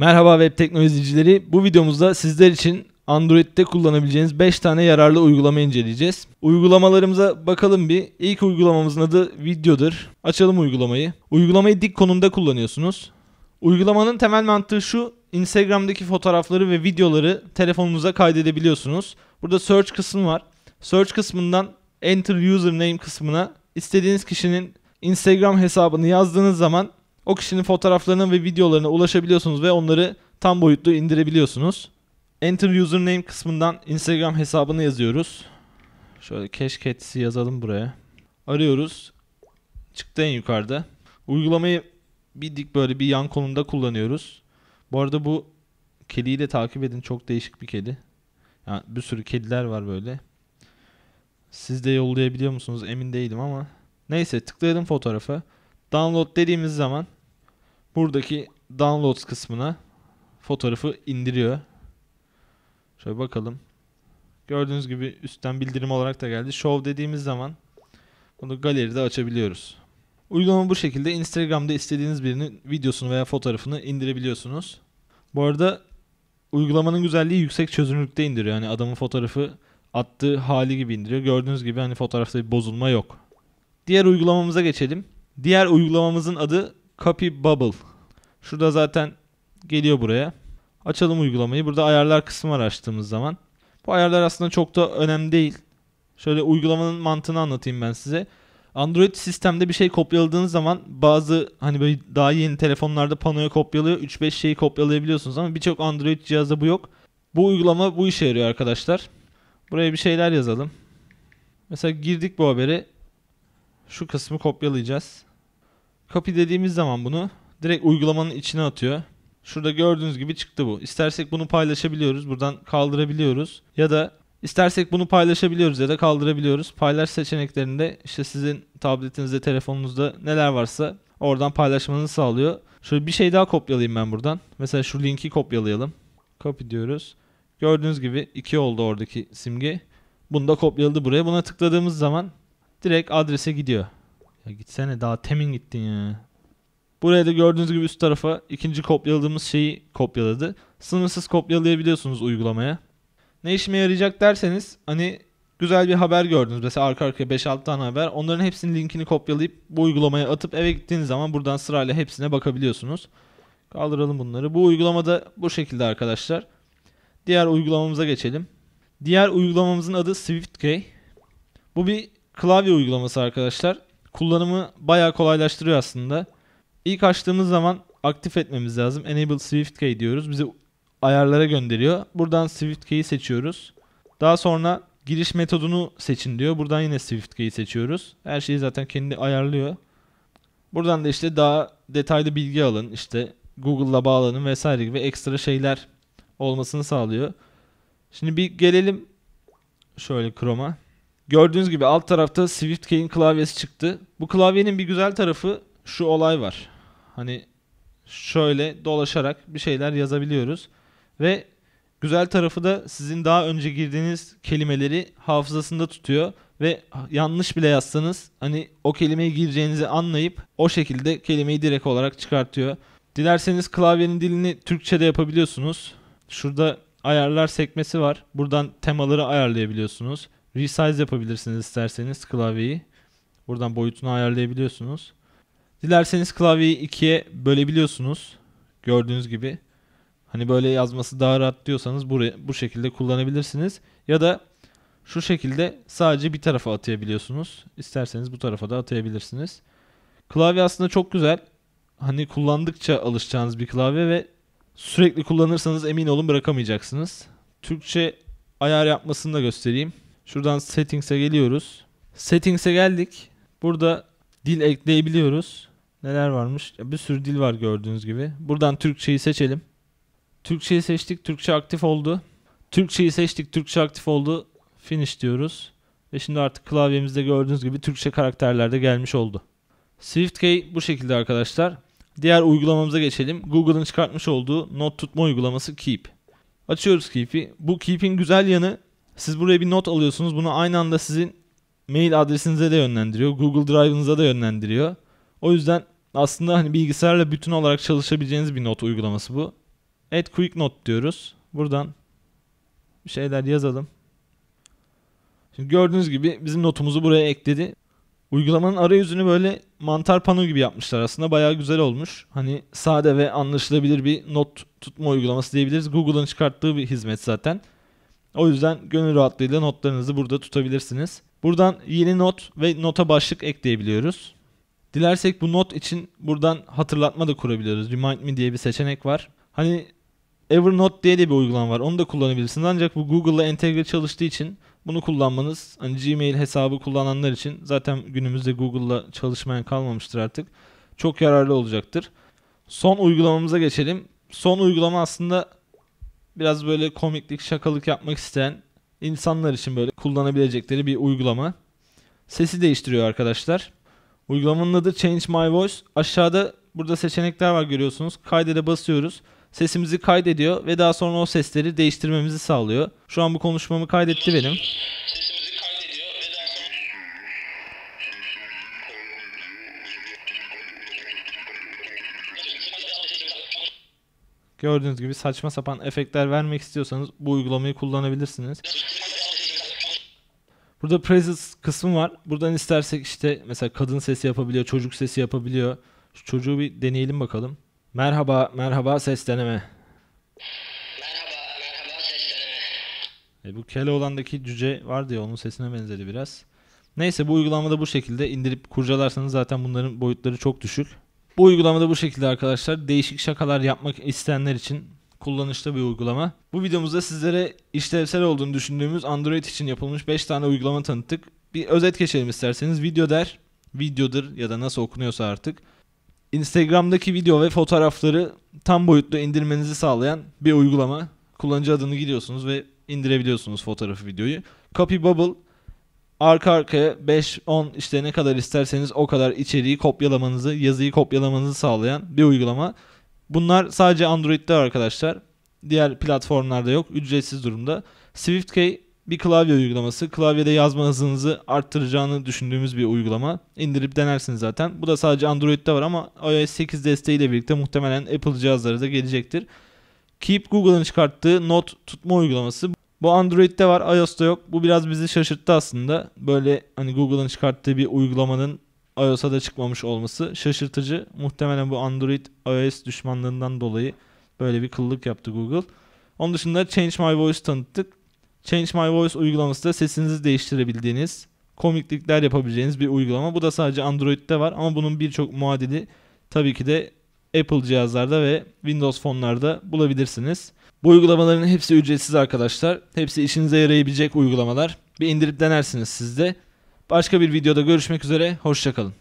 Merhaba web teknolojicileri. Bu videomuzda sizler için Android'de kullanabileceğiniz 5 tane yararlı uygulama inceleyeceğiz. Uygulamalarımıza bakalım bir. İlk uygulamamızın adı Video'dur. Açalım uygulamayı. Uygulamayı dik konumda kullanıyorsunuz. Uygulamanın temel mantığı şu. Instagram'daki fotoğrafları ve videoları telefonunuza kaydedebiliyorsunuz. Burada search kısmı var. Search kısmından enter username kısmına istediğiniz kişinin Instagram hesabını yazdığınız zaman o kişinin fotoğraflarına ve videolarına ulaşabiliyorsunuz ve onları tam boyutlu indirebiliyorsunuz. Enter username kısmından Instagram hesabını yazıyoruz. Şöyle keşketsi yazalım buraya. Arıyoruz. Çıktı en yukarıda. Uygulamayı bir dik böyle bir yan konumda kullanıyoruz. Bu arada bu kediyi de takip edin. Çok değişik bir kedi. Yani bir sürü kediler var böyle. Siz de yollayabiliyor musunuz emin değilim ama. Neyse tıklayalım fotoğrafı. Download dediğimiz zaman buradaki downloads kısmına fotoğrafı indiriyor. Şöyle bakalım. Gördüğünüz gibi üstten bildirim olarak da geldi. Show dediğimiz zaman bunu galeride açabiliyoruz. Uygulama bu şekilde Instagram'da istediğiniz birinin videosunu veya fotoğrafını indirebiliyorsunuz. Bu arada uygulamanın güzelliği yüksek çözünürlükte indiriyor. Yani adamın fotoğrafı attığı hali gibi indiriyor. Gördüğünüz gibi hani fotoğrafta bir bozulma yok. Diğer uygulamamıza geçelim. Diğer uygulamamızın adı Copy Bubble. Şurada zaten geliyor buraya. Açalım uygulamayı. Burada ayarlar kısmı var açtığımız zaman. Bu ayarlar aslında çok da önemli değil. Şöyle uygulamanın mantığını anlatayım ben size. Android sistemde bir şey kopyaladığınız zaman bazı hani böyle daha yeni telefonlarda panoya kopyalıyor. 3-5 şeyi kopyalayabiliyorsunuz ama birçok Android cihazda bu yok. Bu uygulama bu işe yarıyor arkadaşlar. Buraya bir şeyler yazalım. Mesela girdik bu haberi. Şu kısmı kopyalayacağız. Copy dediğimiz zaman bunu direkt uygulamanın içine atıyor. Şurada gördüğünüz gibi çıktı bu. İstersek bunu paylaşabiliyoruz. Buradan kaldırabiliyoruz. Ya da istersek bunu paylaşabiliyoruz ya da kaldırabiliyoruz. Paylaş seçeneklerinde işte sizin tabletinizde, telefonunuzda neler varsa oradan paylaşmanızı sağlıyor. Şöyle bir şey daha kopyalayayım ben buradan. Mesela şu linki kopyalayalım. Copy diyoruz. Gördüğünüz gibi 2 oldu oradaki simge. Bunu da kopyaladı buraya. Buna tıkladığımız zaman direkt adrese gidiyor. Ya gitsene daha temin gittin ya. Buraya da gördüğünüz gibi üst tarafa ikinci kopyaladığımız şeyi kopyaladı. Sınırsız kopyalayabiliyorsunuz uygulamaya. Ne işime yarayacak derseniz hani güzel bir haber gördünüz. Mesela arka arkaya 5-6 tane haber. Onların hepsinin linkini kopyalayıp bu uygulamaya atıp eve gittiğiniz zaman buradan sırayla hepsine bakabiliyorsunuz. Kaldıralım bunları. Bu uygulamada bu şekilde arkadaşlar. Diğer uygulamamıza geçelim. Diğer uygulamamızın adı SwiftKey. Bu bir klavye uygulaması arkadaşlar kullanımı bayağı kolaylaştırıyor aslında. İlk açtığımız zaman aktif etmemiz lazım. Enable Swift Key diyoruz. Bizi ayarlara gönderiyor. Buradan Swift Key'i seçiyoruz. Daha sonra giriş metodunu seçin diyor. Buradan yine Swift Key'i seçiyoruz. Her şeyi zaten kendi ayarlıyor. Buradan da işte daha detaylı bilgi alın. İşte Google'la bağlanın vesaire gibi ekstra şeyler olmasını sağlıyor. Şimdi bir gelelim şöyle Chrome'a. Gördüğünüz gibi alt tarafta Swift Key'in klavyesi çıktı. Bu klavyenin bir güzel tarafı şu olay var. Hani şöyle dolaşarak bir şeyler yazabiliyoruz. Ve güzel tarafı da sizin daha önce girdiğiniz kelimeleri hafızasında tutuyor ve yanlış bile yazsanız hani o kelimeyi gireceğinizi anlayıp o şekilde kelimeyi direkt olarak çıkartıyor. Dilerseniz klavyenin dilini Türkçe de yapabiliyorsunuz. Şurada ayarlar sekmesi var. Buradan temaları ayarlayabiliyorsunuz. Resize yapabilirsiniz isterseniz klavyeyi. Buradan boyutunu ayarlayabiliyorsunuz. Dilerseniz klavyeyi ikiye bölebiliyorsunuz. Gördüğünüz gibi. Hani böyle yazması daha rahat diyorsanız buraya, bu şekilde kullanabilirsiniz. Ya da şu şekilde sadece bir tarafa atayabiliyorsunuz. İsterseniz bu tarafa da atayabilirsiniz. Klavye aslında çok güzel. Hani kullandıkça alışacağınız bir klavye ve sürekli kullanırsanız emin olun bırakamayacaksınız. Türkçe ayar yapmasını da göstereyim. Şuradan settings'e geliyoruz. Settings'e geldik. Burada dil ekleyebiliyoruz. Neler varmış? Bir sürü dil var gördüğünüz gibi. Buradan Türkçeyi seçelim. Türkçeyi seçtik. Türkçe aktif oldu. Türkçeyi seçtik. Türkçe aktif oldu. Finish diyoruz. Ve şimdi artık klavyemizde gördüğünüz gibi Türkçe karakterler de gelmiş oldu. SwiftKey bu şekilde arkadaşlar. Diğer uygulamamıza geçelim. Google'ın çıkartmış olduğu not tutma uygulaması Keep. Açıyoruz Keep'i. Bu Keep'in güzel yanı siz buraya bir not alıyorsunuz. Bunu aynı anda sizin mail adresinize de yönlendiriyor. Google Drive'ınıza da yönlendiriyor. O yüzden aslında hani bilgisayarla bütün olarak çalışabileceğiniz bir not uygulaması bu. Add Quick Note diyoruz. Buradan bir şeyler yazalım. Şimdi gördüğünüz gibi bizim notumuzu buraya ekledi. Uygulamanın arayüzünü böyle mantar pano gibi yapmışlar aslında. Bayağı güzel olmuş. Hani sade ve anlaşılabilir bir not tutma uygulaması diyebiliriz. Google'ın çıkarttığı bir hizmet zaten. O yüzden gönül rahatlığıyla notlarınızı burada tutabilirsiniz. Buradan yeni not ve nota başlık ekleyebiliyoruz. Dilersek bu not için buradan hatırlatma da kurabiliyoruz. Remind me diye bir seçenek var. Hani Evernote diye de bir uygulama var. Onu da kullanabilirsiniz. Ancak bu Google'la entegre çalıştığı için bunu kullanmanız hani Gmail hesabı kullananlar için zaten günümüzde Google'la çalışmayan kalmamıştır artık. Çok yararlı olacaktır. Son uygulamamıza geçelim. Son uygulama aslında biraz böyle komiklik, şakalık yapmak isteyen insanlar için böyle kullanabilecekleri bir uygulama. Sesi değiştiriyor arkadaşlar. Uygulamanın adı Change My Voice. Aşağıda burada seçenekler var görüyorsunuz. Kaydede basıyoruz. Sesimizi kaydediyor ve daha sonra o sesleri değiştirmemizi sağlıyor. Şu an bu konuşmamı kaydetti benim. Gördüğünüz gibi saçma sapan efektler vermek istiyorsanız bu uygulamayı kullanabilirsiniz. Burada presets kısmı var. Buradan istersek işte mesela kadın sesi yapabiliyor, çocuk sesi yapabiliyor. Şu çocuğu bir deneyelim bakalım. Merhaba, merhaba ses deneme. E bu Keloğlan'daki cüce vardı ya onun sesine benzedi biraz. Neyse bu uygulamada bu şekilde indirip kurcalarsanız zaten bunların boyutları çok düşük. Bu uygulamada bu şekilde arkadaşlar. Değişik şakalar yapmak isteyenler için kullanışlı bir uygulama. Bu videomuzda sizlere işlevsel olduğunu düşündüğümüz Android için yapılmış 5 tane uygulama tanıttık. Bir özet geçelim isterseniz. Video der, videodur ya da nasıl okunuyorsa artık. Instagram'daki video ve fotoğrafları tam boyutlu indirmenizi sağlayan bir uygulama. Kullanıcı adını giriyorsunuz ve indirebiliyorsunuz fotoğrafı videoyu. Copy Bubble arka arkaya 5-10 işte ne kadar isterseniz o kadar içeriği kopyalamanızı, yazıyı kopyalamanızı sağlayan bir uygulama. Bunlar sadece Android'de arkadaşlar. Diğer platformlarda yok. Ücretsiz durumda. SwiftKey bir klavye uygulaması. Klavyede yazma hızınızı arttıracağını düşündüğümüz bir uygulama. İndirip denersiniz zaten. Bu da sadece Android'de var ama iOS 8 desteğiyle birlikte muhtemelen Apple cihazlara da gelecektir. Keep Google'ın çıkarttığı not tutma uygulaması. Bu Android'de var, iOS'ta yok. Bu biraz bizi şaşırttı aslında. Böyle hani Google'ın çıkarttığı bir uygulamanın iOS'a da çıkmamış olması şaşırtıcı. Muhtemelen bu Android iOS düşmanlığından dolayı böyle bir kıllık yaptı Google. Onun dışında Change My Voice tanıttık. Change My Voice uygulaması da sesinizi değiştirebildiğiniz, komiklikler yapabileceğiniz bir uygulama. Bu da sadece Android'de var ama bunun birçok muadili tabii ki de Apple cihazlarda ve Windows fonlarda bulabilirsiniz. Bu uygulamaların hepsi ücretsiz arkadaşlar. Hepsi işinize yarayabilecek uygulamalar. Bir indirip denersiniz siz de. Başka bir videoda görüşmek üzere. Hoşçakalın.